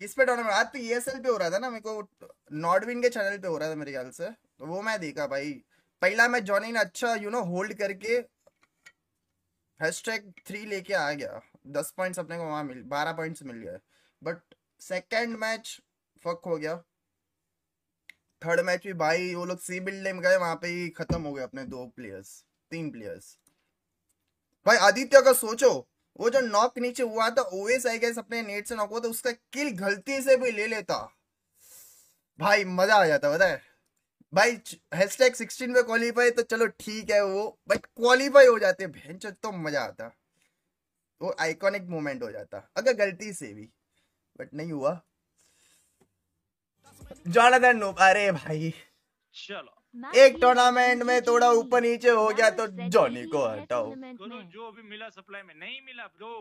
किस पे टूर्नामेंट आज तो ई पे हो रहा था ना मेरे को नॉर्डविन के चैनल पे हो रहा था मेरे ख्याल से तो वो मैं देखा भाई पहला मैं जॉनी ने अच्छा यू नो होल्ड करके हैशटैग थ्री लेके आ गया दस पॉइंट्स अपने को वहाँ मिल बारह पॉइंट्स मिल गए बट सेकंड मैच फक हो गया थर्ड मैच भी भाई वो लोग सी बिल्ड में गए वहाँ पे ही खत्म हो गए अपने दो प्लेयर्स तीन प्लेयर्स भाई आदित्य का सोचो वो जो नॉक नीचे हुआ था ओवेस आई गैस अपने नेट से नॉक हुआ था उसका किल गलती से भी ले लेता भाई मजा आ जाता बताए भाई हैशटैग टैग सिक्सटीन पे क्वालिफाई तो चलो ठीक है वो बट क्वालिफाई हो जाते बहन तो मजा आता वो आइकॉनिक मोमेंट हो जाता अगर गलती से भी बट नहीं हुआ जॉनदन नो अरे भाई चलो एक टूर्नामेंट में थोड़ा ऊपर नीचे हो तो गया तो जॉनी को हटाओ जो भी मिला सप्लाई में नहीं मिला दो